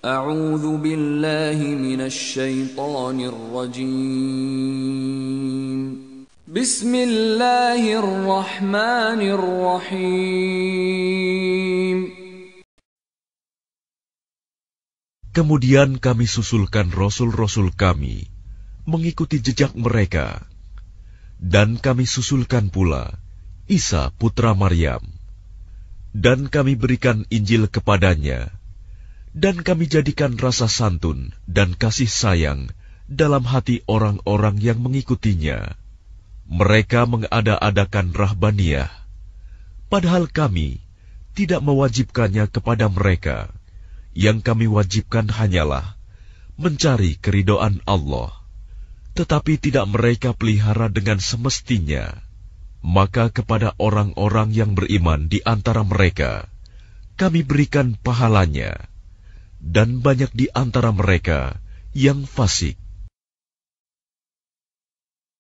أعوذ بالله من الشيطان الرجيم بسم الله الرحمن الرحيم Kemudian kami susulkan rasul-rasul kami mengikuti jejak mereka dan kami susulkan pula Isa putra Maryam dan kami berikan Injil kepadanya dan kami jadikan rasa santun dan kasih sayang dalam hati orang-orang yang mengikutinya. Mereka mengada-adakan rahbaniyah, padahal kami tidak mewajibkannya kepada mereka. Yang kami wajibkan hanyalah mencari keridoan Allah, tetapi tidak mereka pelihara dengan semestinya. Maka kepada orang-orang yang beriman di antara mereka, kami berikan pahalanya dan banyak di antara mereka yang fasik.